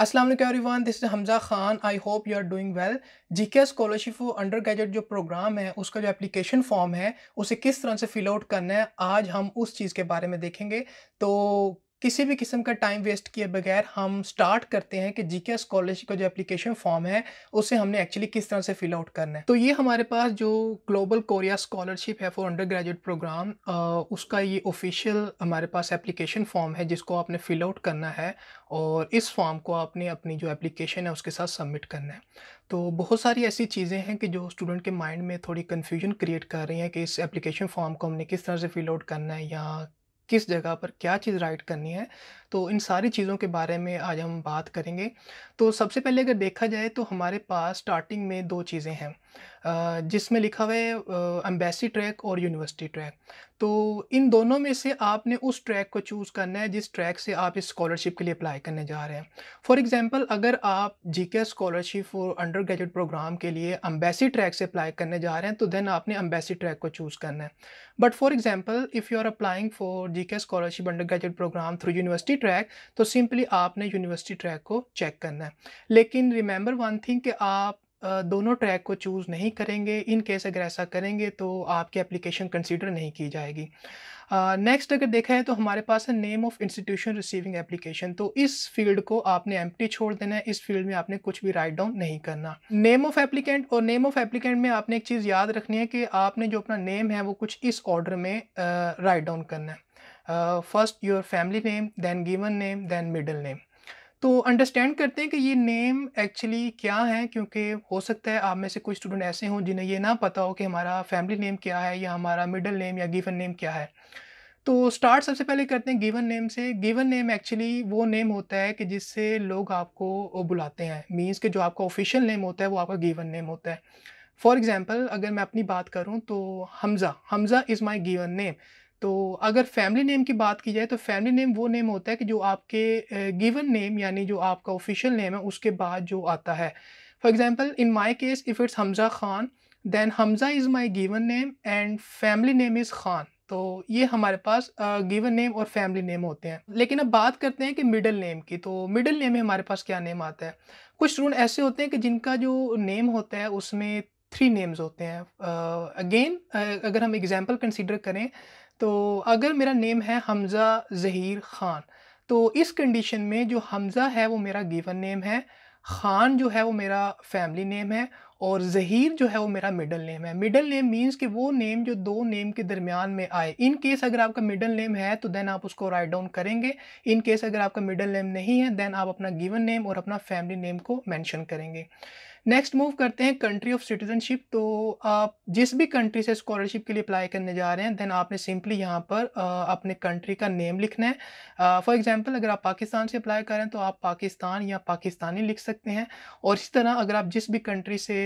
Aslam everyone this is Hamza Khan I hope you are doing well G K scholarship for undergraduate जो प्रोग्राम है उसका जो एप्लीकेशन फॉर्म है उसे किस तरह से फिल आउट करना है आज हम उस चीज़ के बारे में देखेंगे तो किसी भी किस्म का टाइम वेस्ट किए बगैर हम स्टार्ट करते हैं कि जी के स्कॉलरशिप का जो एप्लीकेशन फॉर्म है उसे हमने एक्चुअली किस तरह से फिल आउट करना है तो ये हमारे पास जो ग्लोबल कोरिया स्कॉलरशिप है फॉर अंडर ग्रेजुएट प्रोग्राम उसका ये ऑफिशियल हमारे पास एप्लीकेशन फॉर्म है जिसको आपने फिल आउट करना है और इस फॉर्म को आपने अपनी जो एप्लीकेशन है उसके साथ सबमिट करना है तो बहुत सारी ऐसी चीज़ें हैं कि जो स्टूडेंट के माइंड में थोड़ी कन्फ्यूजन क्रिएट कर रही हैं कि इस एप्लीकेशन फॉर्म को हमने किस तरह से फिल आउट करना है या किस जगह पर क्या चीज़ राइट करनी है तो इन सारी चीज़ों के बारे में आज हम बात करेंगे तो सबसे पहले अगर देखा जाए तो हमारे पास स्टार्टिंग में दो चीज़ें हैं जिसमें लिखा हुआ है एम्बेसी ट्रैक और यूनिवर्सिटी ट्रैक तो इन दोनों में से आपने उस ट्रैक को चूज़ करना है जिस ट्रैक से आप इस स्कॉलरशिप के लिए अप्लाई करने जा रहे हैं फॉर एग्जांपल अगर आप G K scholarship for undergraduate programme के लिए अम्बेसी ट्रैक से अप्लाई करने जा रहे हैं तो देन आपने अम्बेसी ट्रैक को चूज़ करना है but for example if you are applying for G scholarship undergraduate programme through university track तो सिंपली आपने यूनिवर्सिटी ट्रैक को चेक करना है लेकिन रिमेंबर वन थिंग कि आप दोनों ट्रैक को चूज़ नहीं करेंगे इन केस अगर ऐसा करेंगे तो आपकी एप्लीकेशन कंसीडर नहीं की जाएगी नेक्स्ट uh, अगर देखा है तो हमारे पास है name of institution receiving application तो इस फील्ड को आपने एम छोड़ देना है इस फील्ड में आपने कुछ भी राइट डाउन नहीं करना नेम ऑफ एप्लीकेंट और नेम ऑफ एप्लीकेंट में आपने एक चीज़ याद रखनी है कि आपने जो अपना नेम है वो कुछ इस ऑर्डर में राइट uh, डाउन करना है first your family name then given name then middle name तो अंडरस्टैंड करते हैं कि ये नेम एक्चुअली क्या है क्योंकि हो सकता है आप में से कुछ स्टूडेंट ऐसे हों जिन्हें ये ना पता हो कि हमारा फैमिली नेम क्या है या हमारा मिडल नेम या गिवन नेम क्या है तो स्टार्ट सबसे पहले करते हैं गिवन नेम से गिवन नेम एक्चुअली वो नेम होता है कि जिससे लोग आपको बुलाते हैं मीन्स कि जो आपका ऑफिशियल नेम होता है वो आपका गिवन नेम होता है फॉर एग्ज़ाम्पल अगर मैं अपनी बात करूँ तो Hamza Hamza is my given name तो अगर फैमिली नेम की बात की जाए तो फैमिली नेम वो नेम होता है कि जो आपके गिवन नेम यानी जो आपका ऑफिशियल नेम है उसके बाद जो आता है for example in my case if it's Hamza Khan then Hamza is my given name and family name is Khan तो ये हमारे पास गिवन नेम और फैमिली नेम होते हैं लेकिन अब बात करते हैं कि मिडल नेम की तो मिडल नेम में हमारे पास क्या नेम आता है कुछ स्टूडेंट ऐसे होते हैं कि जिनका जो नेम होता है उसमें थ्री नेम्स होते हैं अगेन uh, uh, अगर हम एग्जांपल कंसीडर करें तो अगर मेरा नेम है हमज़ा ज़हीर ख़ान तो इस कंडीशन में जो हमज़ा है वो मेरा गिवन नेम है ख़ान जो है वो मेरा फैमिली नेम है और ज़हीर जो है वो मेरा मिडल नेम है मिडल नेम मींस कि वो नेम जो दो नेम के दरमियान में आए इन केस अगर आपका मिडल नेम है तो देन आप उसको राइट डाउन करेंगे इन केस अगर आपका मिडल नेम नहीं है देन आप अपना गिवन नेम और अपना फैमिली नेम को मेंशन करेंगे नेक्स्ट मूव करते हैं कंट्री ऑफ सिटीजनशिप तो आप जिस भी कंट्री से स्कॉलरशिप के लिए अप्लाई करने जा रहे हैं देन आपने सिंपली यहाँ पर अपने कंट्री का नेम लिखना है फॉर एग्जांपल अगर आप पाकिस्तान से अप्लाई कर रहे हैं तो आप पाकिस्तान या पाकिस्तानी लिख सकते हैं और इसी तरह अगर आप जिस भी कंट्री से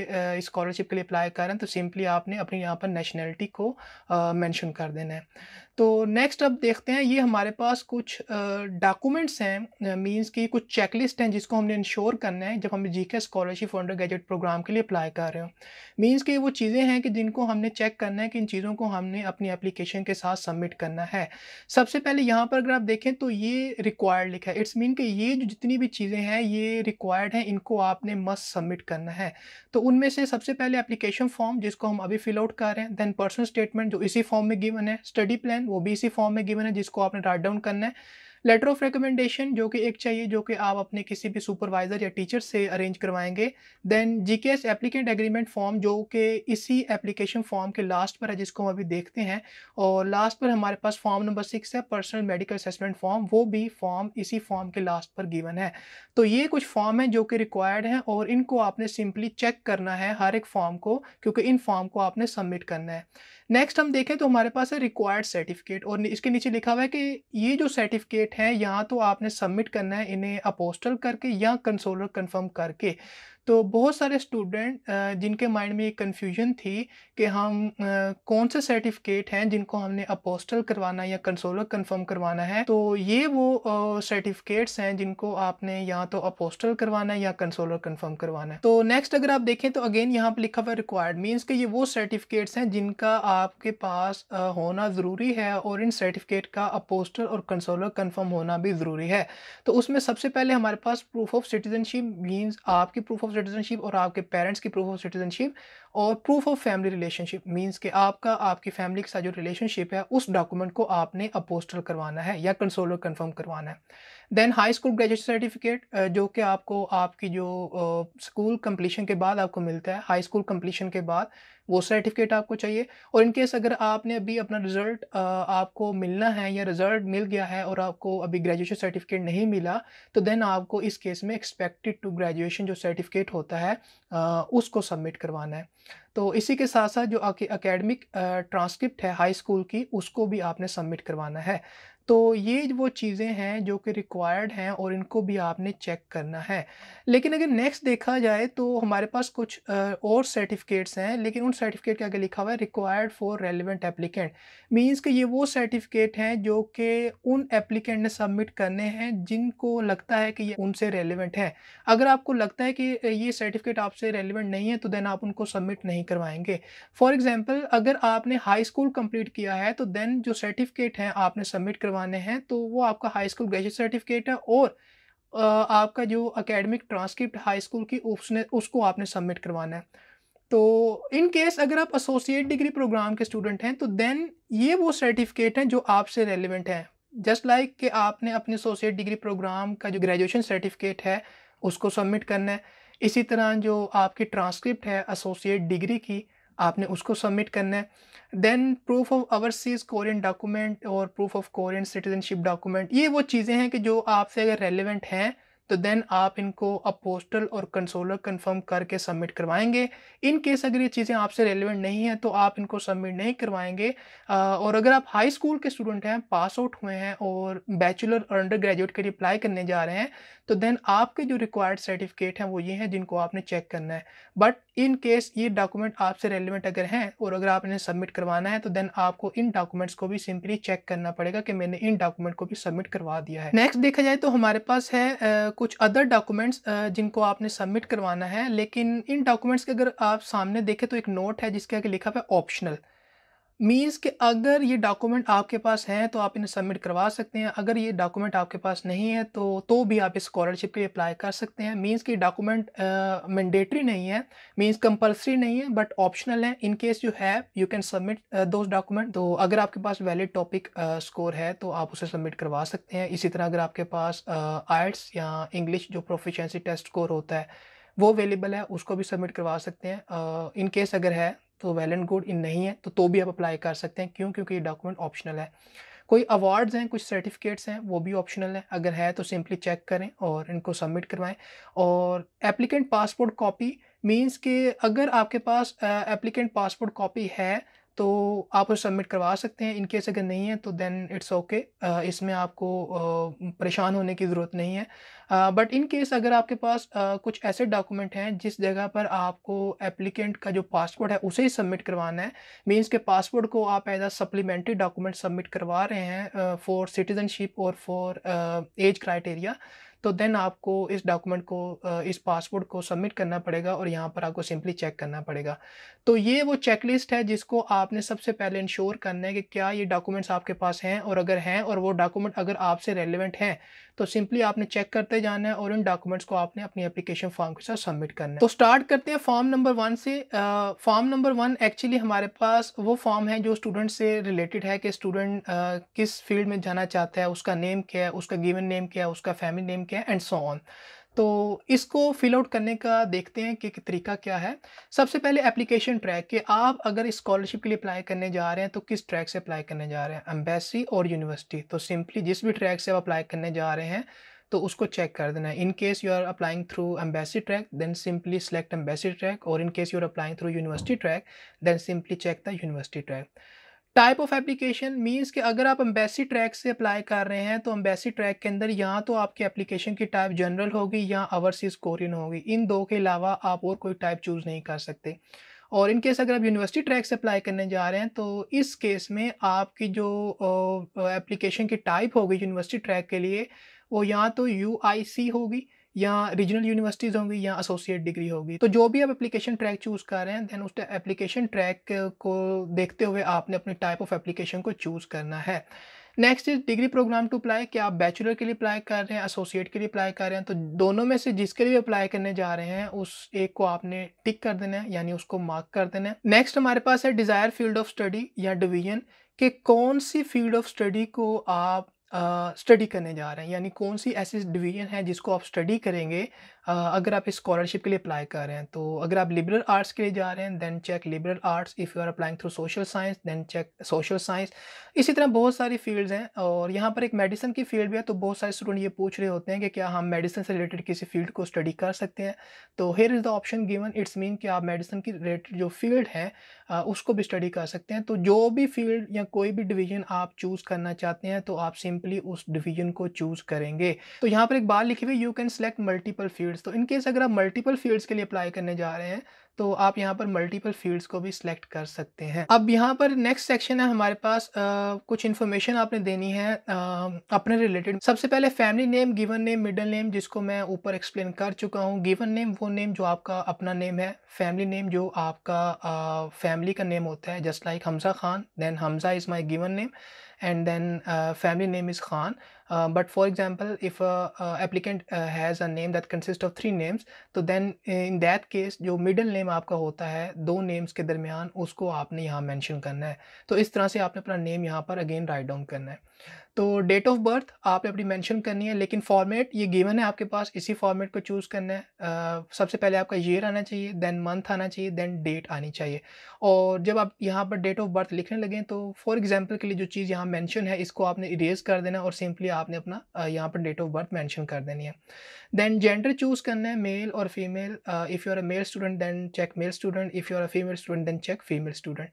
स्कॉलरशिप के लिए अप्लाई कर रहे हैं तो सिंपली आपने अपनी यहाँ पर नेशनैलिटी को मैंशन कर देना है तो नेक्स्ट अब देखते हैं ये हमारे पास कुछ डॉक्यूमेंट्स हैं मींस की कुछ चेकलिस्ट हैं जिसको हमने इंश्योर करना है जब हम जी K scholarship undergraduate programme के लिए अप्लाई कर रहे हो मींस कि वो चीज़ें हैं कि जिनको हमने चेक करना है कि इन चीज़ों को हमने अपनी एप्लीकेशन के साथ सबमिट करना है सबसे पहले यहाँ पर अगर आप देखें तो ये रिक्वायर्ड लिखा है इट्स मीन कि ये जो जितनी भी चीज़ें हैं ये रिक्वायर्ड हैं इनको आपने मस्ट सबमिट करना है तो उनमें से सबसे पहले एप्लीकेशन फॉर्म जिसको हम अभी फिल आउट कर रहे हैं दैन पर्सनल स्टेटमेंट जो इसी फॉर्म में गिवन है स्टडी प्लान रिकमेंडेशन वो भी इसी फॉर्म में गिवन है जिसको आपने राइट डाउन करना है लेटर ऑफ रिकमेंडेशन जो कि एक चाहिए जो कि आप अपने किसी भी सुपरवाइजर या टीचर से अरेंज करवाएंगे then GKS applicant agreement form जो कि इसी एप्लीकेशन फॉर्म के लास्ट पर है जिसको हम अभी देखते हैं और लास्ट पर हमारे पास फॉर्म नंबर सिक्स है पर्सनल मेडिकल असेसमेंट फॉर्म वो भी फॉर्म इसी फॉर्म के लास्ट पर गिवन है तो ये कुछ फॉर्म हैं जो कि रिक्वायर्ड हैं और इनको आपने सिंपली चेक करना है हर एक फॉर्म को क्योंकि इन फॉर्म को आपने सबमिट करना है नेक्स्ट हम देखें तो हमारे पास है रिक्वायर्ड सर्टिफिकेट और इसके नीचे लिखा हुआ है कि ये जो सर्टिफिकेट है यहाँ तो आपने सबमिट करना है इन्हें अपोस्टल करके या कंसोलर कन्फर्म करके तो बहुत सारे स्टूडेंट जिनके माइंड में एक कन्फ्यूजन थी कि हम कौन से सर्टिफिकेट हैं जिनको हमने अपोस्टल करवाना या कंसोलर कंफर्म करवाना है तो ये वो सर्टिफिकेट्स हैं जिनको आपने या तो अपोस्टल करवाना है या कंसोलर कंफर्म करवाना है तो नेक्स्ट अगर आप देखें तो अगेन यहाँ पर लिखा हुआ रिक्वायर्ड मीन्स कि ये वो सर्टिफिकेट्स हैं जिनका आपके पास होना ज़रूरी है और इन सर्टिफिकेट का अपोस्टल और कंसोलर कन्फर्म होना भी ज़रूरी है तो उसमें सबसे पहले हमारे पास प्रूफ ऑफ सिटीजनशिप मीन्स आपकी प्रूफ ऑफ ऑफ सिटीजनशिप और आपके पेरेंट्स की प्रूफ ऑफ सिटीजनशिप और proof of family relationship means के आपका आपकी फैमिली के साथ जो रिलेशनशिप है उस डॉक्यूमेंट को आपने अपोस्टल करवाना है या कंसोलर कन्फर्म करवाना है then high school graduation certificate जो कि आपको आपकी जो स्कूल uh, कम्पलीशन के बाद आपको मिलता है हाई स्कूल कम्पलीशन के बाद वो सर्टिफिकेट आपको चाहिए और इनकेस अगर आपने अभी अपना रिज़ल्ट uh, आपको मिलना है या रिज़ल्ट मिल गया है और आपको अभी ग्रेजुएशन सर्टिफिकेट नहीं मिला तो देन आपको इस केस में एक्सपेक्टेड टू ग्रेजुएशन जो सर्टिफिकेट होता है uh, उसको सबमिट करवाना है तो इसी के साथ साथ जो अकेडमिक ट्रांसक्रिप्ट है हाई स्कूल की उसको भी आपने सबमिट करवाना है तो ये वो चीज़ें हैं जो कि रिक्वायर्ड हैं और इनको भी आपने चेक करना है लेकिन अगर नेक्स्ट देखा जाए तो हमारे पास कुछ और सर्टिफिकेट्स हैं लेकिन उन सर्टिफिकेट के आगे लिखा हुआ है required for relevant applicant means कि ये वो सर्टिफिकेट हैं जो कि उन एप्लीकेंट ने सबमिट करने हैं जिनको लगता है कि ये उनसे रेलिवेंट है अगर आपको लगता है कि ये सर्टिफिकेट आपसे रेलिवेंट नहीं है तो देन आप उनको सबमिट नहीं करवाएंगे फॉर एग्ज़ाम्पल अगर आपने हाई स्कूल कम्प्लीट किया है तो देन जो सर्टिफिकेट हैं आपने सबमिट करवा करवाने हैं तो वो आपका हाई स्कूल ग्रेजुएट सर्टिफिकेट है और आपका जो अकेडमिक ट्रांसक्रिप्ट हाई स्कूल की उसने उसको आपने सबमिट करवाना है तो इन केस अगर आप एसोसिएट डिग्री प्रोग्राम के स्टूडेंट हैं तो देन ये वो सर्टिफिकेट हैं जो आपसे रेलिवेंट हैं जस्ट लाइक like कि आपने अपने एसोसिएट डिग्री प्रोग्राम का जो ग्रेजुएशन सर्टिफिकेट है उसको सबमिट करना है इसी तरह जो आपकी ट्रांसक्रिप्ट है एसोसिएट डिग्री की आपने उसको सबमिट करना है then proof of overseas Korean document और proof of Korean citizenship document ये वो चीज़ें हैं कि जो आपसे अगर रेलिवेंट हैं तो देन आप इनको अब पोस्टल और कंसोलर कंफर्म करके सबमिट करवाएंगे इन केस अगर ये चीज़ें आपसे रेलिवेंट नहीं हैं तो आप इनको सबमिट नहीं करवाएंगे और अगर आप हाई स्कूल के स्टूडेंट हैं पास आउट हुए हैं और बैचलर और अंडर ग्रेजुएट के लिए अप्लाई करने जा रहे हैं तो देन आपके जो रिक्वायर्ड सर्टिफिकेट हैं वो ये हैं जिनको आपने चेक करना है बट इन केस ये डॉक्यूमेंट आपसे रेलिवेंट अगर हैं और अगर आपने सबमिट करवाना है तो देन आपको इन डॉक्यूमेंट्स को भी सिंपली चेक करना पड़ेगा कि मैंने इन डॉक्यूमेंट को भी सबमिट करवा दिया है नेक्स्ट देखा जाए तो हमारे पास है आ, कुछ अदर डॉक्यूमेंट्स जिनको आपने सबमिट करवाना है लेकिन इन डॉक्यूमेंट्स के अगर आप सामने देखें तो एक नोट है जिसके आगे लिखा हुआ है ऑप्शनल मीन्स कि अगर ये डॉक्यूमेंट आपके पास हैं तो आप इन्हें सबमिट करवा सकते हैं अगर ये डॉक्यूमेंट आपके पास नहीं है तो तो भी आप इस स्कॉलरशिप के लिए अप्लाई कर सकते हैं मीन्स कि डॉक्यूमेंट मैंडेटरी नहीं है मीन्स कंपलसरी नहीं है बट ऑप्शनल है in case you have you can submit those document तो अगर आपके पास वैलिड टॉपिक स्कोर है तो आप उसे सबमिट करवा सकते हैं इसी तरह अगर आपके पास आर्ट्स uh, या इंग्लिश जो प्रोफिशेंसी टेस्ट स्कोर होता है वो अवेलेबल है उसको भी सबमिट करवा सकते हैं इन uh, केस अगर है तो वेल एंड गुड इन नहीं है तो तो भी आप अप्लाई कर सकते हैं क्यों क्योंकि ये डॉक्यूमेंट ऑप्शनल है कोई अवार्ड्स हैं कुछ सर्टिफिकेट्स हैं वो भी ऑप्शनल है अगर है तो सिंपली चेक करें और इनको सबमिट करवाएं और एप्लीकेंट पासपोर्ट कॉपी मींस कि अगर आपके पास एप्लीकेंट पासपोर्ट कॉपी है तो आप उसे सबमिट करवा सकते हैं इनकेस अगर नहीं है तो देन इट्स ओके इसमें आपको परेशान होने की ज़रूरत नहीं है बट इन केस अगर आपके पास कुछ ऐसे डॉक्यूमेंट हैं जिस जगह पर आपको एप्लीकेंट का जो पासपोर्ट है उसे ही सबमिट करवाना है मीन्स के पासपोर्ट को आप as a supplementary document submit करवा रहे हैं फॉर सिटीज़नशिप और फॉर एज क्राइटेरिया तो देन आपको इस डॉक्यूमेंट को इस पासपोर्ट को सबमिट करना पड़ेगा और यहाँ पर आपको सिंपली चेक करना पड़ेगा तो ये वो चेकलिस्ट है जिसको आपने सबसे पहले इंश्योर करना है कि क्या ये डॉक्यूमेंट्स आपके पास हैं और अगर हैं और वो डॉक्यूमेंट अगर आपसे रेलिवेंट हैं तो सिंपली आपने चेक करते जाना है और उन डॉक्यूमेंट्स को आपने अपनी एप्लीकेशन फॉर्म के साथ सबमिट करना है तो स्टार्ट तो करते हैं फॉर्म नंबर वन से फॉर्म नंबर वन एक्चुअली हमारे पास वो फॉर्म है जो स्टूडेंट से रिलेटेड है कि स्टूडेंट किस फील्ड में जाना चाहता है उसका नेम क्या है उसका गिवन नेम क्या है उसका फैमिली नेम क्या है एंड सो ऑन तो इसको फिल आउट करने का देखते हैं कि तरीका क्या है सबसे पहले एप्लीकेशन ट्रैक कि आप अगर स्कॉलरशिप के लिए अप्लाई करने जा रहे हैं तो किस ट्रैक से अप्लाई करने जा रहे हैं एम्बेसी और यूनिवर्सिटी तो सिंपली जिस भी ट्रैक से आप अप्लाई करने जा रहे हैं तो उसको चेक कर देना है in case you are applying through embassy track then simply select embassy track और in case you are applying through university track then simply check the university track type of application means कि अगर आप embassy track से apply कर रहे हैं तो embassy track के अंदर या तो आपकी एप्लीकेशन की टाइप जनरल होगी या ओवरसीज कोरियन होगी इन दो के अलावा आप और कोई टाइप चूज़ नहीं कर सकते और इन केस अगर आप यूनिवर्सिटी ट्रैक से अप्लाई करने जा रहे हैं तो इस केस में आपकी जो एप्लीकेशन की टाइप होगी यूनिवर्सिटी ट्रैक के लिए वो या तो यू होगी या रीजनल यूनिवर्सिटीज़ होंगी या एसोसिएट डिग्री होगी तो जो भी आप एप्लीकेशन ट्रैक चूज़ कर रहे हैं दैन उस एप्लीकेशन ट्रैक को देखते हुए आपने अपने टाइप ऑफ एप्लीकेशन को चूज़ करना है next is degree program to apply कि आप बैचलर के लिए अप्लाई कर रहे हैं एसोसिएट के लिए अप्लाई कर रहे हैं तो दोनों में से जिसके लिए अप्लाई करने जा रहे हैं उस एक को आपने टिक कर देना है यानी उसको मार्क कर देना है नेक्स्ट हमारे पास है डिज़ायर फील्ड ऑफ स्टडी या डिवीजन कि कौन सी फील्ड ऑफ स्टडी को आप स्टडी करने जा रहे हैं यानी कौन सी ऐसी डिवीज़न है जिसको आप स्टडी करेंगे अगर आप स्कॉलरशिप के लिए अप्लाई कर रहे हैं तो अगर आप लिबरल आर्ट्स के लिए जा रहे हैं then check liberal arts if you are applying through social science then check social science इसी तरह बहुत सारी फील्ड्स हैं और यहाँ पर एक मेडिसिन की फील्ड भी है तो बहुत सारे स्टूडेंट ये पूछ रहे होते हैं कि क्या हम मेडिसिन से रिलेटेड किसी फील्ड को स्टडी कर सकते हैं तो here is the option given it's mean कि आप मेडिसिन की रिलेटेड जो फील्ड है उसको भी स्टडी कर सकते हैं तो जो भी फील्ड या कोई भी डिवीज़न आप चूज़ करना चाहते हैं तो आप सिंपली उस डिवीज़न को चूज़ करेंगे तो यहाँ पर एक बार लिखी हुई you can select multiple field fields तो इन केस अगर आप मल्टीपल फील्ड्स के लिए अप्लाई करने जा रहे हैं तो आप यहाँ पर मल्टीपल फील्ड्स को भी सिलेक्ट कर सकते हैं अब यहाँ पर नेक्स्ट सेक्शन है हमारे पास आ, कुछ इन्फॉर्मेशन आपने देनी है आ, अपने रिलेटेड सबसे पहले family name given name middle name जिसको मैं ऊपर एक्सप्लेन कर चुका हूँ गिवन नेम वो नेम जो आपका अपना नेम है फैमिली नेम जो आपका फैमिली का नेम होता है just like Hamza Khan then Hamza is my given name and then uh, family name is Khan. Uh, but for example, if a, a applicant uh, has a name that consists of three names, so then in that case जो middle name आपका होता है दो names के दरमियान उसको आपने यहाँ mention करना है तो इस तरह से आपने अपना name यहाँ पर again write down करना है तो डेट ऑफ बर्थ आपने अपनी मेंशन करनी है लेकिन फॉर्मेट ये गिवन है आपके पास इसी फॉर्मेट को चूज़ करना है आ, सबसे पहले आपका ईयर आना चाहिए देन मंथ आना चाहिए देन डेट आनी चाहिए और जब आप यहाँ पर डेट ऑफ बर्थ लिखने लगें तो फॉर एग्जांपल के लिए जो चीज़ यहाँ मेंशन है इसको आपने इरेज कर देना और सिंपली आपने अपना यहाँ पर डेट ऑफ बर्थ मैंशन कर देनी है देन जेंडर चूज़ करना है मेल और female if you are a male student then check male student if you are a female student then check female student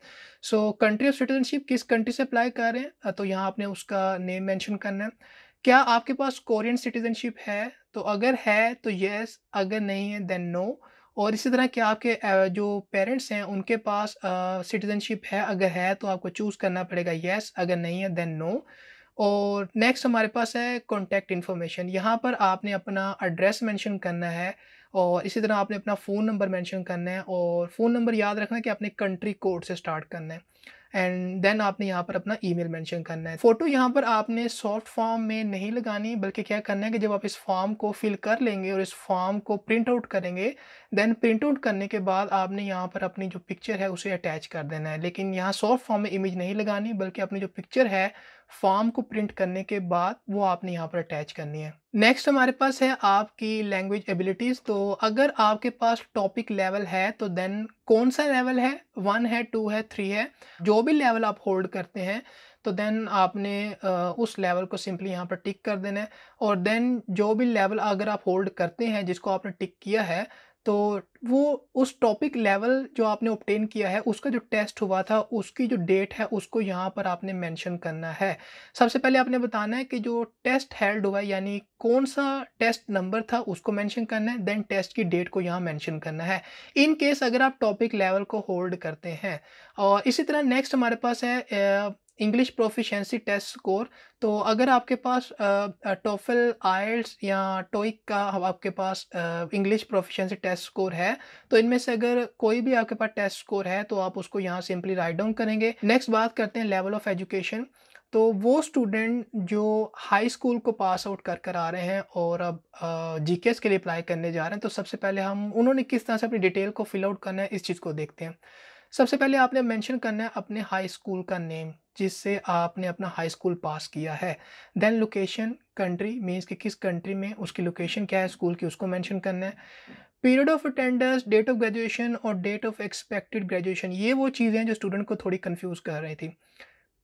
so country of citizenship किस कंट्री से apply कर रहे हैं तो यहाँ आपने उसका नेम मेंशन करना है क्या आपके पास कोरियन सिटीजनशिप है तो अगर है तो येस अगर नहीं है देन नो और इसी तरह क्या आपके जो पेरेंट्स हैं उनके पास सिटीजनशिप है अगर है तो आपको चूज़ करना पड़ेगा येस अगर नहीं है देन नो और नेक्स्ट हमारे पास है कॉन्टैक्ट इन्फॉर्मेशन यहाँ पर आपने अपना एड्रेस मेंशन करना है और इसी तरह आपने अपना फ़ोन नंबर मेंशन करना है और फ़ोन नंबर याद रखना कि आपने कंट्री कोड से स्टार्ट करना है एंड देन आपने यहाँ पर अपना ईमेल मेंशन करना है फोटो यहाँ पर आपने सॉफ्ट फॉर्म में नहीं लगानी बल्कि क्या करना है कि जब आप इस फॉर्म को फिल कर लेंगे और इस फॉर्म को प्रिंट आउट करेंगे देन प्रिंट आउट करने के बाद आपने यहाँ पर अपनी जो पिक्चर है उसे अटैच कर देना है लेकिन यहाँ सॉफ्ट फॉर्म में इमेज नहीं लगानी बल्कि अपनी जो पिक्चर है फॉर्म को प्रिंट करने के बाद वो आपने यहाँ पर अटैच करनी है नेक्स्ट हमारे पास है आपकी लैंग्वेज एबिलिटीज़ तो अगर आपके पास टॉपिक लेवल है तो देन कौन सा लेवल है वन है टू है थ्री है जो भी लेवल आप होल्ड करते हैं तो देन आपने उस लेवल को सिंपली यहाँ पर टिक कर देना है और देन जो भी लेवल अगर आप होल्ड करते हैं जिसको आपने टिक किया है तो वो उस टॉपिक लेवल जो आपने ऑप्टेन किया है उसका जो टेस्ट हुआ था उसकी जो डेट है उसको यहाँ पर आपने मेंशन करना है सबसे पहले आपने बताना है कि जो टेस्ट हेल्ड हुआ है यानी कौन सा टेस्ट नंबर था उसको मेंशन करना है देन टेस्ट की डेट को यहाँ मेंशन करना है इन केस अगर आप टॉपिक लेवल को होल्ड करते हैं और इसी तरह नेक्स्ट हमारे पास है इंग्लिश प्रोफिशेंसी टेस्ट स्कोर तो अगर आपके पास टोफल आयल्स या टोइक का आपके पास इंग्लिश प्रोफिशेंसी टेस्ट स्कोर है तो इनमें से अगर कोई भी आपके पास टेस्ट स्कोर है तो आप उसको यहाँ सिंपली राइट डाउन करेंगे नेक्स्ट बात करते हैं लेवल ऑफ एजुकेशन तो वो स्टूडेंट जो हाई स्कूल को पास आउट कर कर आ रहे हैं और अब जी के लिए अप्लाई करने जा रहे हैं तो सबसे पहले हम उन्होंने किस तरह से अपनी डिटेल को फिल आउट करना है इस चीज़ को देखते हैं सबसे पहले आपने मेंशन करना है अपने हाई स्कूल का नेम जिससे आपने अपना हाई स्कूल पास किया है देन लोकेशन कंट्री मीन्स कि किस कंट्री में उसकी लोकेशन क्या है स्कूल की उसको मेंशन करना है period of attendance date of graduation और डेट ऑफ एक्सपेक्टेड ग्रेजुएशन ये वो चीज़ें जो स्टूडेंट को थोड़ी कन्फ्यूज़ कर रही थी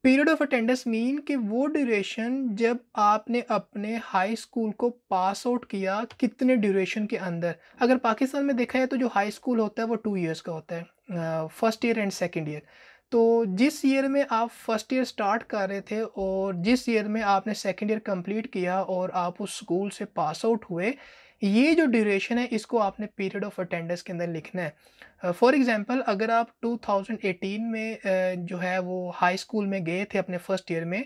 पीरियड ऑफ अटेंडेंस मीन कि वो ड्यूरेशन जब आपने अपने हाई स्कूल को पास आउट किया कितने ड्यूरेशन के अंदर अगर पाकिस्तान में देखा जाए तो जो हाई स्कूल होता है वो टू ईयर्स का होता है first year and second year तो जिस ईयर में आप फर्स्ट ईयर स्टार्ट कर रहे थे और जिस ईयर में आपने सेकेंड ईयर कंप्लीट किया और आप उस स्कूल से पास आउट हुए ये जो ड्यूरेशन है इसको आपने पीरियड ऑफ अटेंडेंस के अंदर लिखना है फॉर एग्ज़ाम्पल अगर आप 2018 में जो है वो हाई स्कूल में गए थे अपने फर्स्ट ईयर में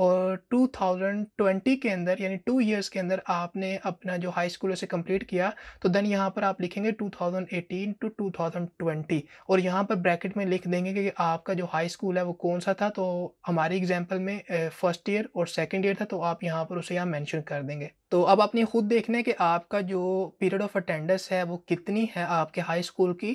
और 2020 के अंदर यानी टू इयर्स के अंदर आपने अपना जो हाई स्कूल उसे कंप्लीट किया तो देन यहाँ पर आप लिखेंगे 2018 टू 2020 और यहाँ पर ब्रैकेट में लिख देंगे कि आपका जो हाई स्कूल है वो कौन सा था तो हमारे एग्जाम्पल में फर्स्ट ईयर और सेकेंड ईयर था तो आप यहाँ पर उसे यहाँ मैंशन कर देंगे तो अब आपने खुद देखना है कि आपका जो पीरियड ऑफ अटेंडेंस है वो कितनी है आपके हाई स्कूल की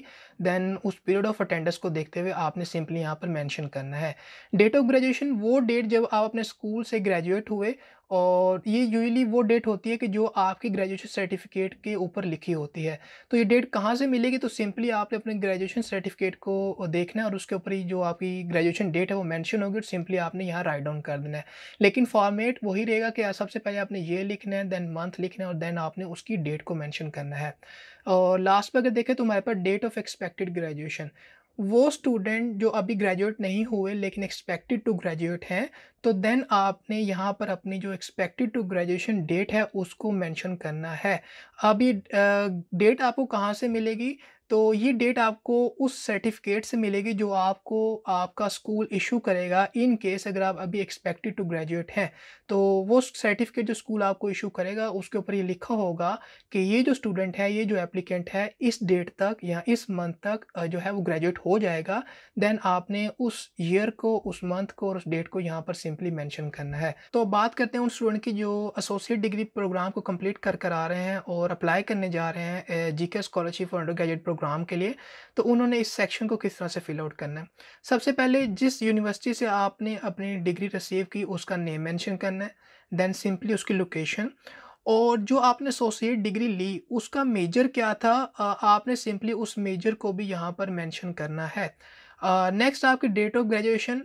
दैन उस पीरियड ऑफ अटेंडेंस को देखते हुए आपने सिंपली यहाँ पर मेंशन करना है डेट ऑफ ग्रेजुएशन वो डेट जब आप अपने स्कूल से ग्रेजुएट हुए और ये यूजली वो डेट होती है कि जो आपकी ग्रेजुएशन सर्टिफिकेट के ऊपर लिखी होती है तो ये डेट कहाँ से मिलेगी तो सिंपली आपने अपने ग्रेजुएशन सर्टिफिकेट को देखना है और उसके ऊपर ही जो आपकी ग्रेजुएशन डेट है वो मेंशन होगी और सिंपली आपने यहाँ राइट डाउन कर देना है लेकिन फॉर्मेट वही रहेगा कि सबसे पहले आपने ये लिखना है देन मंथ लिखना है और देन आपने उसकी डेट को मैंशन करना है और लास्ट पर अगर देखें तो हमारे पास डेट ऑफ एक्सपेक्टेड ग्रेजुएशन वो स्टूडेंट जो अभी ग्रेजुएट नहीं हुए लेकिन एक्सपेक्टेड टू ग्रेजुएट हैं तो देन आपने यहाँ पर अपनी जो एक्सपेक्टेड टू ग्रेजुएशन डेट है उसको मेंशन करना है अभी डेट आपको कहाँ से मिलेगी तो ये डेट आपको उस सर्टिफिकेट से मिलेगी जो आपको आपका स्कूल इशू करेगा इन केस अगर आप अभी एक्सपेक्टेड टू ग्रेजुएट हैं तो वो सर्टिफिकेट जो स्कूल आपको इशू करेगा उसके ऊपर ये लिखा होगा कि ये जो स्टूडेंट है ये जो एप्लीकेंट है इस डेट तक या इस मंथ तक जो है वो ग्रेजुएट हो जाएगा देन आपने उस ईयर को उस मंथ को और उस डेट को यहाँ पर सिंपली मैंशन करना है तो बात करते हैं उन स्टूडेंट की जो एसोसिएट डिग्री प्रोग्राम को कम्प्लीट कर कर आ रहे हैं और अप्लाई करने जा रहे हैं जी के स्कॉलरशिप और अंडर ग्रेजुएट प्रोग्राम के लिए तो उन्होंने इस सेक्शन को किस तरह से फिल आउट करना है सबसे पहले जिस यूनिवर्सिटी से आपने अपनी डिग्री रिसीव की उसका नेम मेंशन करना है देन सिंपली उसकी लोकेशन और जो आपने एसोसिएट डिग्री ली उसका मेजर क्या था आपने सिंपली उस मेजर को भी यहाँ पर मेंशन करना है नेक्स्ट आपकी डेट ऑफ ग्रेजुएशन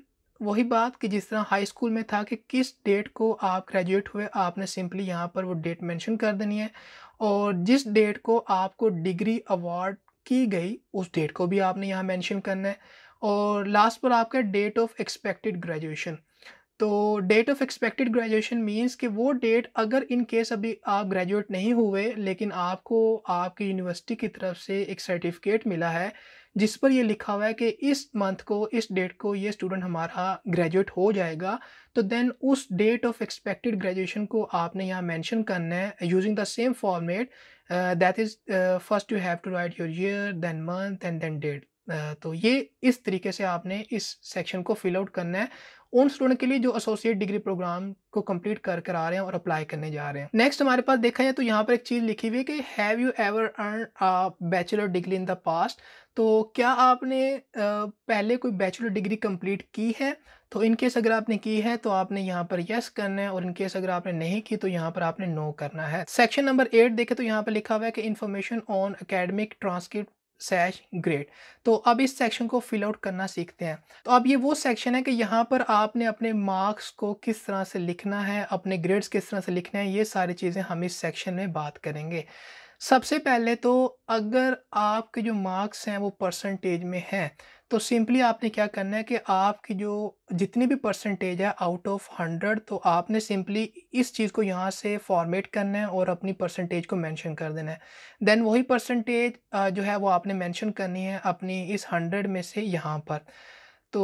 वही बात कि जिस तरह हाई स्कूल में था कि किस डेट को आप ग्रेजुएट हुए आपने सिंपली यहाँ पर वो डेट मेंशन कर देनी है और जिस डेट को आपको डिग्री अवार्ड की गई उस डेट को भी आपने यहाँ मेंशन करना है और लास्ट पर आपका डेट ऑफ एक्सपेक्टेड ग्रेजुएशन तो date of expected graduation means कि वो डेट अगर इन केस अभी आप ग्रेजुएट नहीं हुए लेकिन आपको आपकी यूनिवर्सिटी की तरफ से एक सर्टिफिकेट मिला है जिस पर ये लिखा हुआ है कि इस मंथ को इस डेट को ये स्टूडेंट हमारा ग्रेजुएट हो जाएगा तो देन उस डेट ऑफ एक्सपेक्टेड ग्रेजुएशन को आपने यहाँ मेंशन करना है using the same format uh, that is uh, first you have to write your year then month and then date uh, तो ये इस तरीके से आपने इस सेक्शन को फिल आउट करना है उन स्टूडेंट के लिए जो एसोसिएट डिग्री प्रोग्राम को कंप्लीट कर कर आ रहे हैं और अप्लाई करने जा रहे हैं नेक्स्ट हमारे पास देखा जाए तो यहाँ पर एक चीज़ लिखी हुई है कि have you ever earn a bachelor degree in the past तो क्या आपने uh, पहले कोई बैचलर डिग्री कंप्लीट की है तो इन केस अगर आपने की है तो आपने यहाँ पर यस करना है और इन केस अगर आपने नहीं की तो यहाँ पर आपने नो करना है सेक्शन नंबर एट देखे तो यहाँ पर लिखा हुआ है कि information on academic transcript such grade तो अब इस सेक्शन को फिल आउट करना सीखते हैं तो अब ये वो सेक्शन है कि यहाँ पर आपने अपने मार्क्स को किस तरह से लिखना है अपने ग्रेड्स किस तरह से लिखने हैं ये सारी चीज़ें हम इस सेक्शन में बात करेंगे सबसे पहले तो अगर आपके जो मार्क्स हैं वो परसेंटेज में हैं तो सिंपली आपने क्या करना है कि आपकी जो जितनी भी परसेंटेज है आउट ऑफ हंड्रेड तो आपने सिंपली इस चीज़ को यहाँ से फॉर्मेट करना है और अपनी परसेंटेज को मेंशन कर देना है देन वही परसेंटेज जो है वो आपने मेंशन करनी है अपनी इस हंड्रेड में से यहाँ पर तो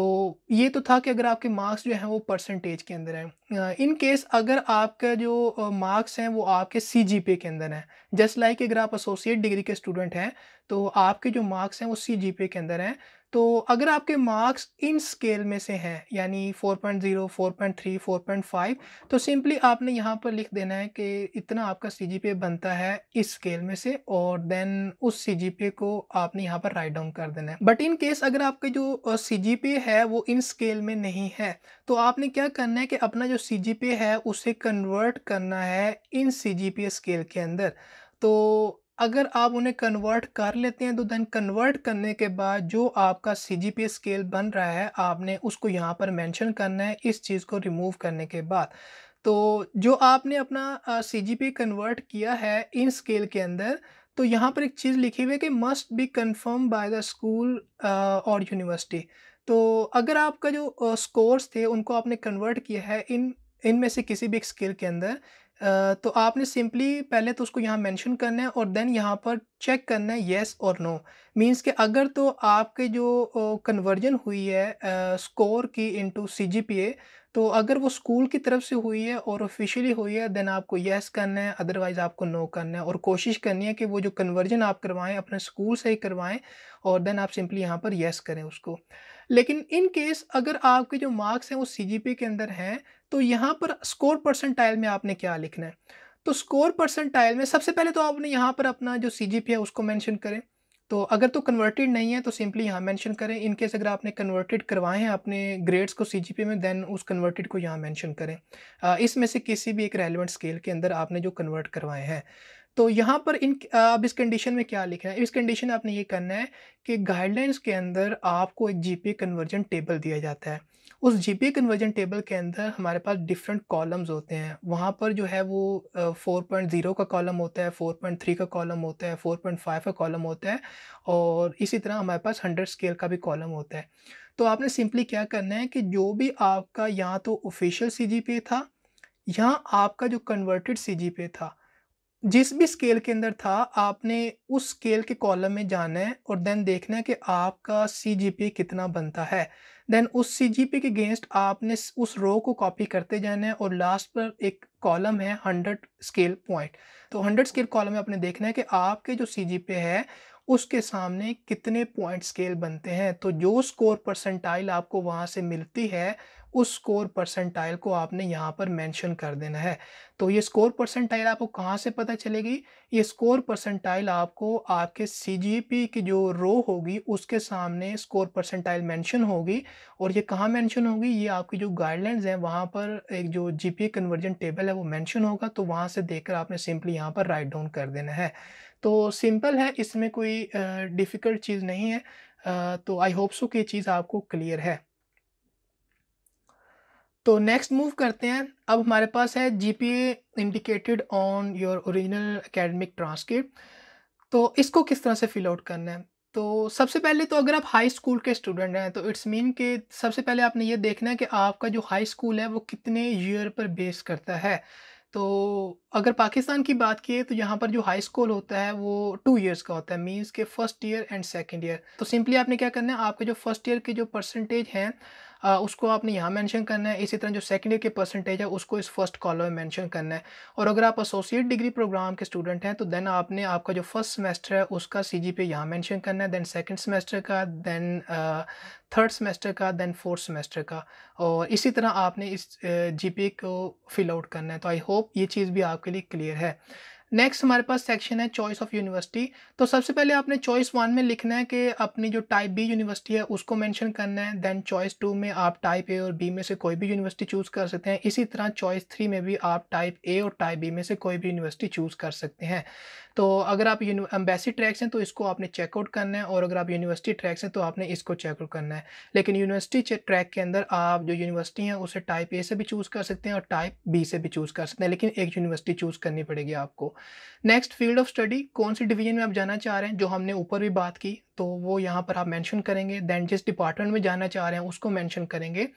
ये तो था कि अगर आपके मार्क्स जो हैं वो परसेंटेज के अंदर हैं इन केस अगर आपका जो मार्क्स हैं वो आपके सी जी पे के अंदर हैं जस्ट लाइक अगर आप एसोसिएट डिग्री के स्टूडेंट हैं तो आपके जो मार्क्स हैं वो सी जी पे के अंदर हैं तो अगर आपके मार्क्स इन स्केल में से हैं यानी 4.0, 4.3, 4.5 तो सिंपली आपने यहाँ पर लिख देना है कि इतना आपका सी बनता है इस स्केल में से और देन उस सी को आपने यहाँ पर राइट डाउन कर देना है बट इन केस अगर आपके जो सी है वो इन स्केल में नहीं है तो आपने क्या करना है कि अपना जो सी है उसे कन्वर्ट करना है इन सी स्केल के अंदर तो अगर आप उन्हें कन्वर्ट कर लेते हैं तो देन कन्वर्ट करने के बाद जो आपका सी जी पी स्केल बन रहा है आपने उसको यहाँ पर मेंशन करना है इस चीज़ को रिमूव करने के बाद तो जो आपने अपना सी जी पी कन्वर्ट किया है इन स्केल के अंदर तो यहाँ पर एक चीज़ लिखी हुई है कि must be confirm by the school और यूनिवर्सिटी तो अगर आपका जो स्कोर्स uh, थे उनको आपने कन्वर्ट किया है इन इन में से किसी भी स्केल के अंदर तो आपने सिंपली पहले तो उसको यहाँ मेंशन करना है और देन यहाँ पर चेक करना है येस और नो मींस कि अगर तो आपके जो कन्वर्जन हुई है स्कोर uh, की इनटू सीजीपीए तो अगर वो स्कूल की तरफ से हुई है और ऑफिशियली हुई है देन आपको येस करना है अदरवाइज़ आपको नो करना है और कोशिश करनी है कि वो जो कन्वर्जन आप करवाएं अपने स्कूल से ही करवाएं और देन आप सिंपली यहाँ पर येस करें उसको लेकिन इन केस अगर आपके जो मार्क्स हैं वो सी के अंदर हैं तो यहाँ पर स्कोर परसेंटाइल में आपने क्या लिखना है तो स्कोर परसेंटाइल में सबसे पहले तो आपने यहाँ पर अपना जो सी है उसको मैंशन करें तो अगर तो कन्वर्टेड नहीं है तो सिंपली यहाँ मैंशन करें इनकेस अगर आपने कन्वर्टेड करवाए हैं अपने ग्रेड्स को सी में दैन उस कन्वर्टेड को यहाँ मैंशन करें इसमें से किसी भी एक रेलिवेंट स्केल के अंदर आपने जो कन्वर्ट करवाए हैं तो यहाँ पर इन अब इस कंडीशन में क्या लिखा है इस कंडीशन में आपने ये करना है कि गाइडलाइंस के अंदर आपको एक जी कन्वर्जन टेबल दिया जाता है उस जी कन्वर्जन टेबल के अंदर हमारे पास डिफरेंट कॉलम्स होते हैं वहाँ पर जो है वो फोर पॉइंट ज़ीरो का कॉलम होता है फोर पॉइंट थ्री का कॉलम होता है फोर पॉइंट फाइव का कॉलम होता है और इसी तरह हमारे पास हंड्रेड स्केल का भी कॉलम होता है तो आपने सिंपली क्या करना है कि जो भी आपका यहाँ तो ऑफिशियल सी था यहाँ आपका जो कन्वर्टेड सी था जिस भी स्केल के अंदर था आपने उस स्केल के कॉलम में जाना है और देन देखना है कि आपका सी कितना बनता है देन उस सी के अगेंस्ट आपने उस रो को कॉपी करते जाना है और लास्ट पर एक कॉलम है हंड्रेड स्केल पॉइंट तो हंड्रेड स्केल कॉलम में आपने देखना है कि आपके जो सी है उसके सामने कितने पॉइंट स्केल बनते हैं तो जो स्कोर परसेंटाइल आपको वहाँ से मिलती है उस स्कोर परसेंटाइल को आपने यहाँ पर मेंशन कर देना है तो ये स्कोर परसेंटाइल आपको कहाँ से पता चलेगी ये स्कोर परसेंटाइल आपको आपके सी की जो रो होगी उसके सामने स्कोर परसेंटाइल मेंशन होगी और ये कहाँ मेंशन होगी ये आपकी जो गाइडलाइंस हैं वहाँ पर एक जो जी पी कन्वर्जन टेबल है वो मैंशन होगा तो वहाँ से देख आपने सिंपली यहाँ पर राइट डाउन कर देना है तो सिंपल है इसमें कोई डिफ़िकल्ट चीज़ नहीं है तो आई होप सो कि चीज़ आपको क्लियर है तो नेक्स्ट मूव करते हैं अब हमारे पास है G P indicated on your original academic transcript तो इसको किस तरह से फिल आउट करना है तो सबसे पहले तो अगर आप हाई स्कूल के स्टूडेंट हैं तो इट्स मीन के सबसे पहले आपने ये देखना है कि आपका जो हाई स्कूल है वो कितने ईयर पर बेस करता है तो अगर पाकिस्तान की बात किए तो यहाँ पर जो हाई स्कूल होता है वो टू इयर्स का होता है मींस के first year and second year तो सिंपली आपने क्या करना है आपके जो फर्स्ट ईयर के जो परसेंटेज हैं उसको आपने यहाँ मैंशन करना है इसी तरह जो सेकेंड ईयर के परसेंटेज है उसको इस फर्स्ट कॉलम में मैंशन करना है और अगर आप एसोसिएट डिग्री प्रोग्राम के स्टूडेंट हैं तो देन आपने आपका जो फर्स्ट सेमेस्टर है उसका सी जी यहाँ मैंशन करना है देन सेकेंड सेमेस्टर का देन थर्ड सेमेस्टर का देन फोर्थ सेमेस्टर का और इसी तरह आपने इस जी को फिल आउट करना है तो आई होप ये चीज़ भी आपके लिए क्लियर है नेक्स्ट हमारे पास सेक्शन है चॉइस ऑफ यूनिवर्सिटी तो सबसे पहले आपने चॉइस वन में लिखना है कि अपनी जो टाइप बी यूनिवर्सिटी है उसको मेंशन करना है देन चॉइस टू में आप टाइप ए और बी में से कोई भी यूनिवर्सिटी चूज़ कर सकते हैं इसी तरह चॉइस थ्री में भी आप टाइप ए और टाइप बी में से कोई भी यूनिवर्सिटी चूज़ कर सकते हैं तो अगर आप एम्बेसी ट्रैक्स हैं तो इसको आपने चेकआउट करना है और अगर आप यूनिवर्सिटी ट्रैक्स हैं तो आपने इसको चेकआउट करना है लेकिन यूनिवर्सिटी ट्रैक के अंदर आप जो यूनिवर्सिटी हैं उसे टाइप ए से भी चूज़ कर सकते हैं और टाइप बी से भी चूज़ कर सकते हैं लेकिन एक यूनिवर्सिटी चूज़ करनी पड़ेगी आपको नेक्स्ट फील्ड ऑफ स्टडी कौन सी डिवीजन में आप जाना चाह रहे हैं जो हमने ऊपर भी बात की तो वो यहाँ पर आप मेंशन करेंगे देन जिस डिपार्टमेंट में जाना चाह रहे हैं उसको मेंशन करेंगे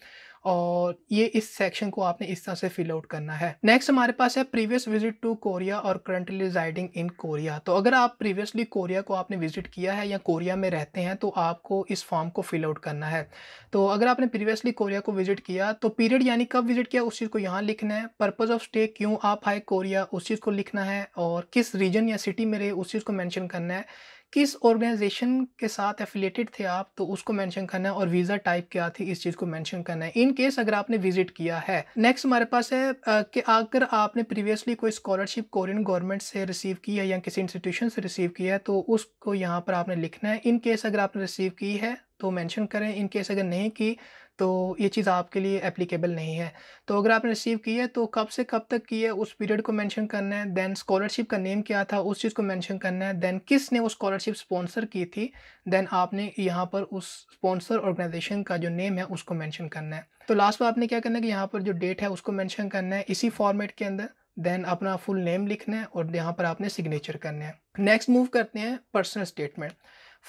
और ये इस सेक्शन को आपने इस तरह से फिल आउट करना है नेक्स्ट हमारे पास है प्रीवियस विजिट टू कोरिया और करंटली रिजाइडिंग इन कोरिया तो अगर आप प्रीवियसली कोरिया को आपने विजिट किया है या कोरिया में रहते हैं तो आपको इस फॉर्म को फिल आउट करना है तो अगर आपने प्रीवियसली कोरिया को विजिट किया तो पीरियड यानी कब विजिट किया उस चीज़ को यहाँ लिखना है पर्पज़ ऑफ स्टे क्यों आप आए कोरिया उस चीज़ को लिखना है और किस रीजन या सिटी में रहे उस चीज़ को मैंशन करना है किस ऑर्गेनाइजेशन के साथ एफिलेटेड थे आप तो उसको मेंशन करना है और वीज़ा टाइप क्या थी इस चीज़ को मेंशन करना है इन केस अगर आपने विजिट किया है नेक्स्ट हमारे पास है कि अगर आपने प्रीवियसली कोई स्कॉलरशिप कोरियन गवर्नमेंट से रिसीव की है या किसी इंस्टीट्यूशन से रिसीव किया है तो उसको यहाँ पर आपने लिखना है इन केस अगर आपने रिसीव की है तो मेंशन करें इन केस अगर नहीं की तो ये चीज़ आपके लिए एप्लीकेबल नहीं है तो अगर आपने रिसीव की है तो कब से कब तक की है उस पीरियड को मेंशन करना है देन स्कॉलरशिप का नेम क्या था उस चीज़ को मेंशन करना है देन किसने वो स्कॉलरशिप स्पॉन्सर की थी देन आपने यहाँ पर उस स्पॉन्सर ऑर्गेनाइजेशन का जो नेम है उसको मैंशन करना है तो लास्ट में आपने क्या करना है कि यहाँ पर जो डेट है उसको मैंशन करना है इसी फॉर्मेट के अंदर देन अपना फुल नेम लिखना है और यहाँ पर आपने सिग्नेचर करना है नेक्स्ट मूव करते हैं पर्सनल स्टेटमेंट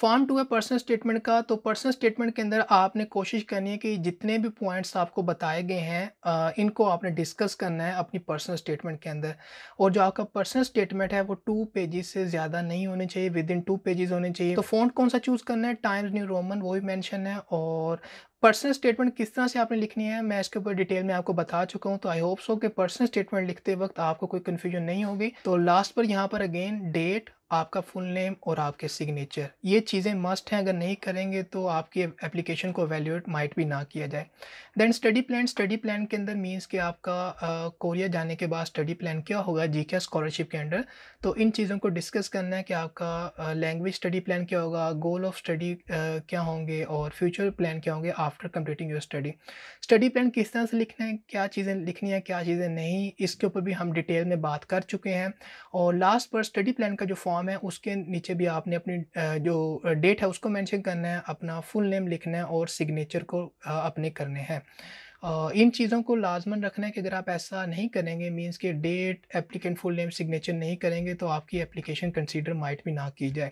फॉर्म टू है पर्सनल स्टेटमेंट का तो पर्सनल स्टेटमेंट के अंदर आपने कोशिश करनी है कि जितने भी पॉइंट्स आपको बताए गए हैं इनको आपने डिस्कस करना है अपनी पर्सनल स्टेटमेंट के अंदर और जो आपका पर्सनल स्टेटमेंट है वो टू पेजेस से ज़्यादा नहीं होने चाहिए विद इन टू पेजेस होने चाहिए तो फोन कौन सा चूज़ करना है टाइम्स न्यू रोमन वो भी मैंशन है और पर्सनल स्टेटमेंट किस तरह से आपने लिखनी है मैं इसके ऊपर डिटेल में आपको बता चुका हूँ तो आई होप सो कि पर्सनल स्टेटमेंट लिखते वक्त आपको कोई कन्फ्यूजन नहीं होगी तो लास्ट पर यहाँ पर अगेन डेट आपका फुल नेम और आपके सिग्नेचर ये चीज़ें मस्ट हैं अगर नहीं करेंगे तो आपकी एप्लीकेशन को वैल्यूट माइट भी ना किया जाए then study plan study plan के अंदर मीन्स कि आपका कोरिया जाने के बाद स्टडी प्लान क्या होगा जी क्या स्कॉलरशिप के अंडर तो इन चीज़ों को डिस्कस करना है कि आपका लैंग्वेज स्टडी प्लान क्या होगा गोल ऑफ स्टडी क्या होंगे और फ्यूचर प्लान क्या होंगे after completing your study study plan किस तरह से लिखना है क्या चीज़ें लिखनी है क्या चीज़ें नहीं इसके ऊपर भी हम डिटेल में बात कर चुके हैं और लास्ट पर स्टडी प्लान का जो फॉर्म नाम है उसके नीचे भी आपने अपनी जो डेट है उसको मेंशन करना है अपना फुल नेम लिखना है और सिग्नेचर को अपने करने हैं इन चीज़ों को लाजमन रखना है कि अगर आप ऐसा नहीं करेंगे मींस के date applicant full name signature नहीं करेंगे तो आपकी एप्लीकेशन कंसीडर माइट भी ना की जाए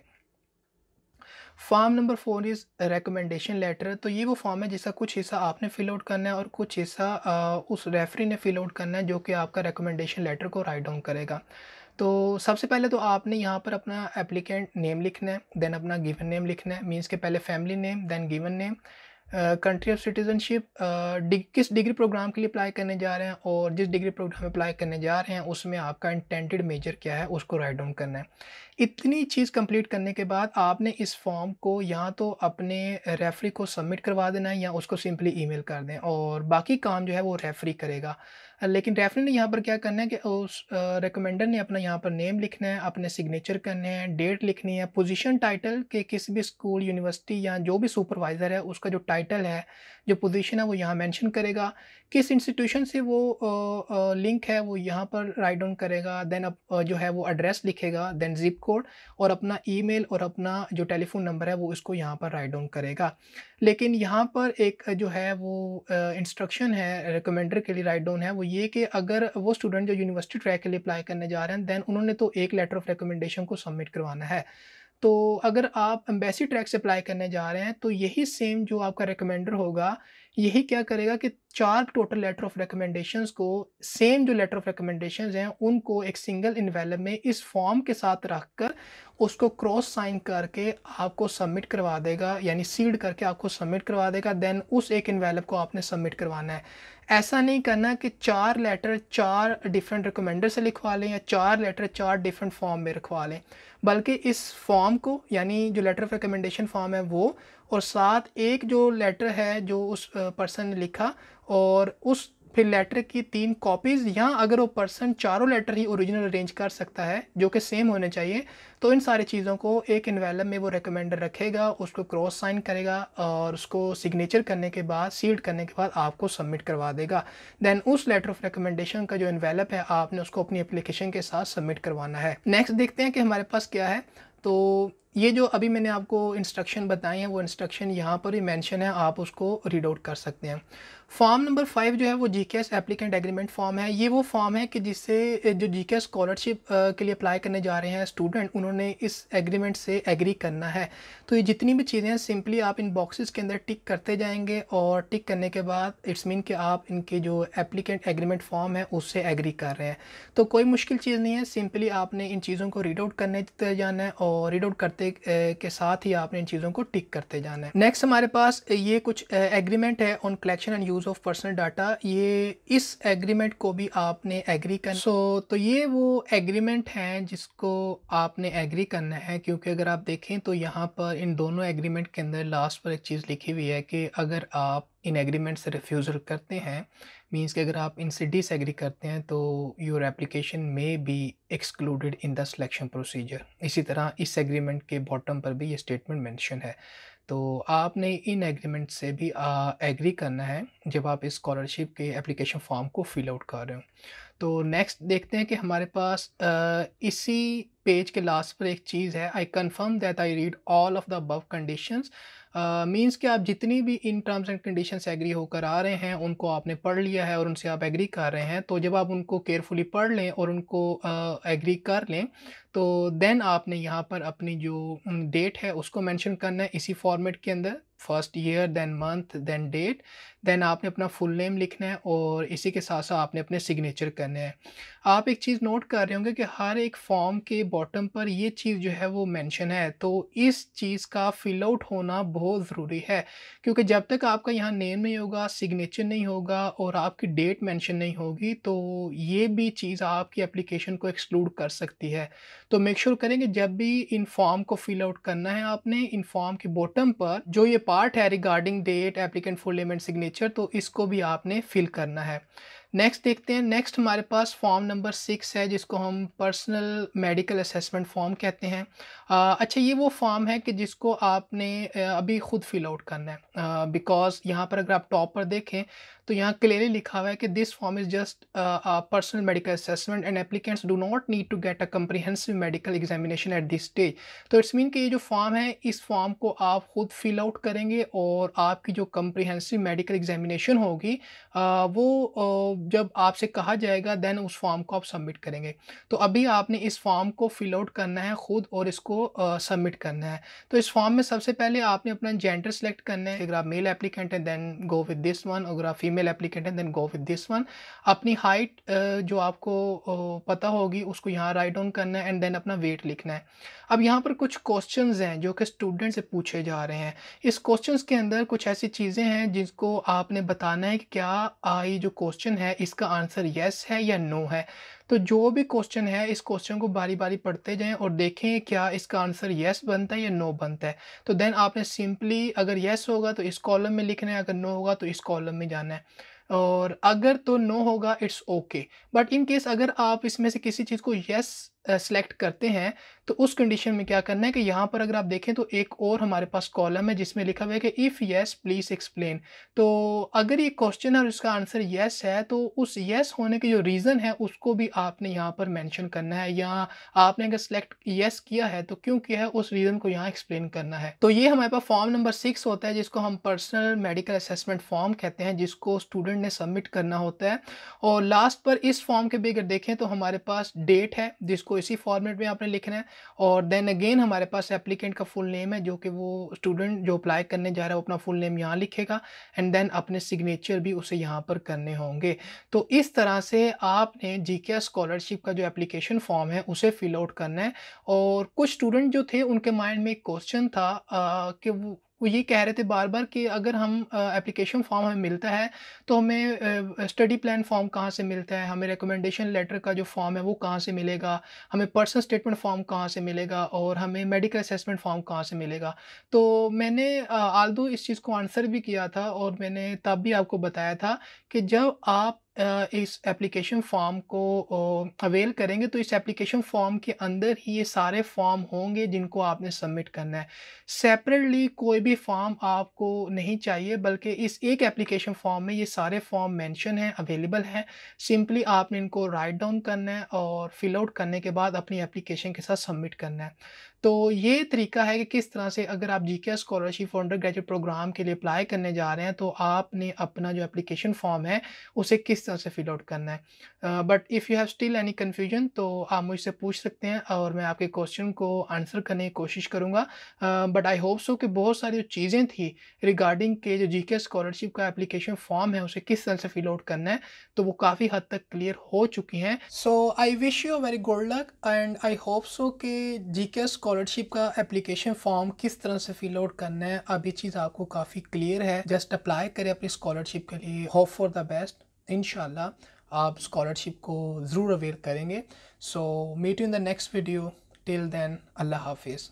form number four is recommendation letter तो ये वो फॉर्म है जिसका कुछ हिस्सा आपने फिल आउट करना है और कुछ हिस्सा उस रेफरी ने फिल आउट करना है जो कि आपका रेकमेंडेशन लेटर को राइट डाउन करेगा तो सबसे पहले तो आपने यहाँ पर अपना एप्लीकेंट नेम लिखना है देन अपना गिवन नेम लिखना है मीन्स के पहले family name then given name country of citizenship किस डिग्री प्रोग्राम के लिए अप्लाई करने जा रहे हैं और जिस डिग्री प्रोग्राम में अप्लाई करने जा रहे हैं उसमें आपका इंटेंटेड मेजर क्या है उसको राइट डाउन करना है इतनी चीज़ कंप्लीट करने के बाद आपने इस फॉर्म को या तो अपने रेफरी को सबमिट करवा देना है या उसको सिंपली ईमेल कर दें और बाकी काम जो है वो रेफरी करेगा लेकिन डेफिनेटली ने यहाँ पर क्या करना है कि उस रिकमेंडर ने अपना यहाँ पर नेम लिखना है अपने सिग्नेचर करने हैं डेट लिखनी है पोजीशन टाइटल के किस भी स्कूल यूनिवर्सिटी या जो भी सुपरवाइज़र है उसका जो टाइटल है जो पोजीशन है वो यहाँ मेंशन करेगा किस इंस्टीट्यूशन से वो लिंक है वो यहाँ पर राइट डाउन करेगा देन अब जो है वो एड्रेस लिखेगा देन जिप कोड और अपना ईमेल और अपना जो टेलीफोन नंबर है वो इसको यहाँ पर राइट डाउन करेगा लेकिन यहाँ पर एक जो है वो इंस्ट्रक्शन है रिकमेंडर के लिए राइट डाउन है वो ये कि अगर वो स्टूडेंट जो यूनिवर्सिटी ट्रैक के लिए अप्लाई करने जा रहे हैं दैन उन्होंने तो एक लेटर ऑफ रिकमेंडेशन को सबमिट करवाना है तो अगर आप एम्बेसी ट्रैक से अप्लाई करने जा रहे हैं तो यही सेम जो आपका रिकमेंडर होगा यही क्या करेगा कि चार टोटल लेटर ऑफ रिकमेंडेशंस को सेम जो लेटर ऑफ रिकमेंडेशंस हैं उनको एक सिंगल इन्वेलप में इस फॉर्म के साथ रख कर उसको क्रॉस साइन करके आपको सबमिट करवा देगा यानी सीड करके आपको सबमिट करवा देगा देन उस एक इन्वेलप को आपने सबमिट करवाना है ऐसा नहीं करना कि चार लेटर चार डिफरेंट रिकमेंडर से लिखवा लें या चार लेटर चार डिफरेंट फॉर्म में रखवा लें बल्कि इस फॉर्म को यानी जो लेटर ऑफ रिकमेंडेशन फॉर्म है वो और साथ एक जो लेटर है जो उस पर्सन ने लिखा और उस फिर लेटर की तीन कॉपीज़ या अगर वो पर्सन चारों लेटर ही ओरिजिनल अरेंज कर सकता है जो कि सेम होने चाहिए तो इन सारी चीज़ों को एक इन्वेलम में वो रिकमेंडर रखेगा उसको क्रॉस साइन करेगा और उसको सिग्नेचर करने के बाद सीड करने के बाद आपको सबमिट करवा देगा दैन उस लेटर ऑफ रिकमेंडेशन का जो इन्वेलप है आपने उसको अपनी अप्लीकेशन के साथ सबमिट करवाना है नेक्स्ट देखते हैं कि हमारे पास क्या है तो ये जो अभी मैंने आपको इंस्ट्रक्शन बताए हैं वो इंस्ट्रक्शन यहाँ पर ही मेंशन है आप उसको रीड आउट कर सकते हैं फॉर्म नंबर फाइव जो है वो जी के एस एप्लीकेंट एग्रीमेंट फॉर्म है ये वो फॉर्म है कि जिससे जो जी के एस स्कॉलरशिप के लिए अप्लाई करने जा रहे हैं स्टूडेंट उन्होंने इस एग्रीमेंट से एग्री करना है तो ये जितनी भी चीज़ें हैं सिंपली आप इन बॉक्सेस के अंदर टिक करते जाएंगे और टिक करने के बाद इट्स मीन कि आप इनके जो एप्लीकेंट एग्रीमेंट फॉर्म है उससे एग्री कर रहे हैं तो कोई मुश्किल चीज़ नहीं है सिंपली आपने इन चीज़ों को रीड आउट करने जाना है और रीड आउट करते के साथ ही आपने इन चीज़ों को टिक करते जाना है नेक्स्ट हमारे पास ये कुछ एग्रीमेंट है on collection and use use of personal data ये इस एग्रीमेंट को भी आपने एग्री कर सो so, तो ये वो एग्रीमेंट हैं जिसको आपने एग्री करना है क्योंकि अगर आप देखें तो यहाँ पर इन दोनों एग्रीमेंट के अंदर लास्ट पर एक चीज़ लिखी हुई है कि अगर आप इन एग्रीमेंट से रिफ्यूज़ल करते हैं मीन्स कि अगर आप इनसे डिसएग्री करते हैं तो your application may be excluded in the selection procedure इसी तरह इस एग्रीमेंट के बॉटम पर भी ये स्टेटमेंट मैंशन है तो आपने इन एग्रीमेंट से भी एग्री करना है जब आप इस स्कॉलरशिप के एप्लीकेशन फॉर्म को फिल आउट कर रहे हो तो नेक्स्ट देखते हैं कि हमारे पास आ, इसी पेज के लास्ट पर एक चीज़ है I confirm that I read all of the above conditions means कि आप जितनी भी इन टर्म्स एंड कंडीशंस एग्री होकर आ रहे हैं उनको आपने पढ़ लिया है और उनसे आप एग्री कर रहे हैं तो जब आप उनको केयरफुली पढ़ लें और उनको एग्री uh, कर लें तो देन आपने यहाँ पर अपनी जो डेट है उसको मेंशन करना है इसी फॉर्मेट के अंदर first year then month then date then आपने अपना फुल नेम लिखना है और इसी के साथ साथ आपने अपने सिग्नेचर करने हैं आप एक चीज़ नोट कर रहे होंगे कि हर एक फॉर्म के बॉटम पर ये चीज़ जो है वो मेंशन है तो इस चीज़ का फिल आउट होना बहुत ज़रूरी है क्योंकि जब तक आपका यहाँ नेम नहीं होगा सिग्नेचर नहीं होगा और आपकी डेट मैंशन नहीं होगी तो ये भी चीज़ आपकी एप्लीकेशन को एक्सक्लूड कर सकती है तो मेक श्योर sure करेंगे जब भी इन फॉर्म को फिल आउट करना है आपने इन फॉर्म के बॉटम पर जो ये पार्ट है regarding date applicant full name and signature तो इसको भी आपने फिल करना है नेक्स्ट देखते हैं नेक्स्ट हमारे पास फॉर्म नंबर सिक्स है जिसको हम पर्सनल मेडिकल असेसमेंट फॉर्म कहते हैं आ, अच्छा ये वो फॉर्म है कि जिसको आपने अभी ख़ुद फिल आउट करना है बिकॉज यहाँ पर अगर आप टॉप पर देखें तो यहाँ क्लियरली लिखा हुआ है कि this form is just personal medical assessment and applicants do not need to get a comprehensive medical examination at this stage तो इट्स मीन कि ये जो फॉर्म है इस फॉर्म को आप ख़ुद फिल आउट करेंगे और आपकी जो कम्प्रीहेंसिव मेडिकल एग्जामिनेशन होगी आ, वो जब आपसे कहा जाएगा देन उस फॉर्म को आप सबमिट करेंगे तो अभी आपने इस फॉर्म को फिल आउट करना है ख़ुद और इसको सबमिट करना है तो इस फॉर्म में सबसे पहले आपने अपना जेंडर सेलेक्ट करना है अगर आप मेल एप्लीकेंट है then go with this one अगर आप फीमेल एप्लीकेंट है then go with this one अपनी हाइट जो आपको पता होगी उसको यहाँ राइट ऑन करना है एंड देन अपना वेट लिखना है अब यहाँ पर कुछ क्वेश्चन हैं जो कि स्टूडेंट से पूछे जा रहे हैं इस क्वेश्चन के अंदर कुछ ऐसी चीज़ें हैं जिसको आपने बताना है कि क्या आई जो क्वेश्चन है इसका आंसर येस है या नो है तो जो भी क्वेश्चन है इस क्वेश्चन को बारी बारी पढ़ते जाएं और देखें क्या इसका आंसर येस बनता है या नो बनता है तो देन आपने सिंपली अगर येस होगा तो इस कॉलम में लिखना है अगर नो होगा तो इस कॉलम में जाना है और अगर तो नो होगा it's okay but in case अगर आप इसमें से किसी चीज़ को येस सेलेक्ट करते हैं तो उस कंडीशन में क्या करना है कि यहाँ पर अगर आप देखें तो एक और हमारे पास कॉलम है जिसमें लिखा हुआ है कि इफ़ येस प्लीज़ एक्सप्लेन तो अगर ये क्वेश्चन है और इसका आंसर येस है तो उस येस होने के जो रीज़न है उसको भी आपने यहाँ पर मेंशन करना है या आपने अगर सेलेक्ट येस किया है तो क्यों किया है उस रीज़न को यहाँ एक्सप्लेन करना है तो ये हमारे पास फॉर्म नंबर सिक्स होता है जिसको हम पर्सनल मेडिकल असेसमेंट फॉर्म कहते हैं जिसको स्टूडेंट ने सबमिट करना होता है और लास्ट पर इस फॉर्म के भी अगर देखें तो हमारे पास डेट है जिसको इसको इसी फॉर्मेट में आपने लिखना है और देन अगेन हमारे पास एप्लीकेंट का फुल नेम है जो कि वो स्टूडेंट जो अप्लाई करने जा रहा है वो अपना फुल नेम यहाँ लिखेगा एंड देन अपने सिग्नेचर भी उसे यहाँ पर करने होंगे तो इस तरह से आपने जी के स्कॉलरशिप का जो एप्लीकेशन फॉर्म है उसे फिल आउट करना है और कुछ स्टूडेंट जो थे उनके माइंड में एक क्वेश्चन था आ, कि वो वो ये कह रहे थे बार बार कि अगर हम एप्लीकेशन फॉर्म हमें मिलता है तो हमें स्टडी प्लान फॉर्म कहाँ से मिलता है हमें रिकमेंडेशन लेटर का जो फॉर्म है वो कहाँ से मिलेगा हमें पर्सनल स्टेटमेंट फॉर्म कहाँ से मिलेगा और हमें मेडिकल असेसमेंट फॉर्म कहाँ से मिलेगा तो मैंने आल इस चीज़ को आंसर भी किया था और मैंने तब भी आपको बताया था कि जब आप इस एप्लीकेशन फॉर्म को अवेल करेंगे तो इस एप्लीकेशन फॉर्म के अंदर ही ये सारे फॉर्म होंगे जिनको आपने सबमिट करना है सेपरेटली कोई भी फॉर्म आपको नहीं चाहिए बल्कि इस एक एप्लीकेशन फॉर्म में ये सारे फॉर्म मेंशन हैं अवेलेबल हैं सिंपली आपने इनको राइट डाउन करना है और फिल आउट करने के बाद अपनी एप्लीकेशन के साथ सबमिट करना है तो ये तरीका है कि किस तरह से अगर आप G K scholarship for undergraduate programme के लिए अप्लाई करने जा रहे हैं तो आपने अपना जो एप्लीकेशन फॉर्म है उसे किस तरह से फिल आउट करना है but if you have still any confusion तो आप मुझसे पूछ सकते हैं और मैं आपके क्वेश्चन को आंसर करने की कोशिश करूँगा बट आई होप सो कि बहुत सारी जो चीज़ें थी रिगार्डिंग के जो जी स्कॉलरशिप का एप्लीकेशन फॉर्म है उसे किस तरह से फिल आउट करना है तो वो काफ़ी हद तक क्लियर हो चुकी हैं so I wish you very good luck and I hope so कि जी के स्कॉलरशिप का एप्लीकेशन फॉर्म किस तरह से फिल आउट करना है अब ये चीज़ आपको काफ़ी क्लियर है जस्ट अप्लाई करें अपनी स्कॉलरशिप के लिए hope for the best in आप स्कॉलरशिप को ज़रूर अवेयर करेंगे so meet in the next video till then अल्लाह हाफिज़